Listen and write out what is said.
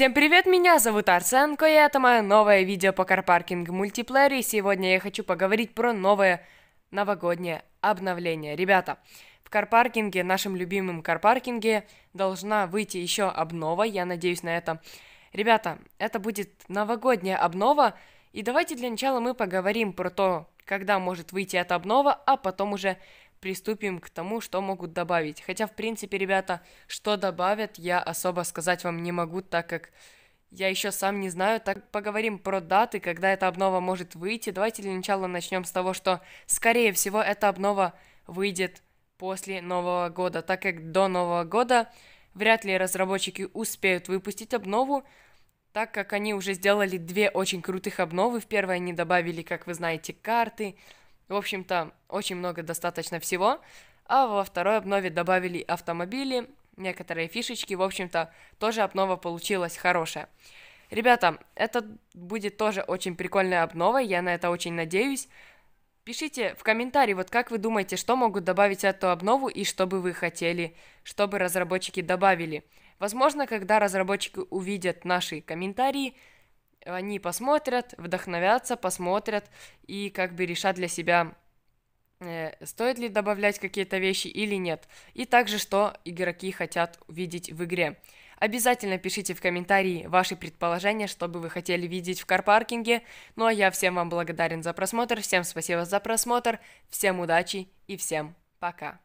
Всем привет, меня зовут Арсенко, и это мое новое видео по карпаркингу мультиплеере, и сегодня я хочу поговорить про новое новогоднее обновление. Ребята, в карпаркинге, нашем любимом карпаркинге, должна выйти еще обнова, я надеюсь на это. Ребята, это будет новогодняя обнова, и давайте для начала мы поговорим про то, когда может выйти эта обнова, а потом уже приступим к тому, что могут добавить. Хотя, в принципе, ребята, что добавят, я особо сказать вам не могу, так как я еще сам не знаю. Так поговорим про даты, когда эта обнова может выйти. Давайте для начала начнем с того, что, скорее всего, эта обнова выйдет после Нового года, так как до Нового года вряд ли разработчики успеют выпустить обнову, так как они уже сделали две очень крутых обновы. В первой они добавили, как вы знаете, карты, в общем-то, очень много достаточно всего. А во второй обнове добавили автомобили, некоторые фишечки. В общем-то, тоже обнова получилась хорошая. Ребята, это будет тоже очень прикольная обнова, я на это очень надеюсь. Пишите в комментарии, вот как вы думаете, что могут добавить эту обнову и что бы вы хотели, чтобы разработчики добавили. Возможно, когда разработчики увидят наши комментарии, они посмотрят, вдохновятся, посмотрят и как бы решат для себя, э, стоит ли добавлять какие-то вещи или нет. И также, что игроки хотят увидеть в игре. Обязательно пишите в комментарии ваши предположения, что бы вы хотели видеть в карпаркинге. Ну а я всем вам благодарен за просмотр, всем спасибо за просмотр, всем удачи и всем пока.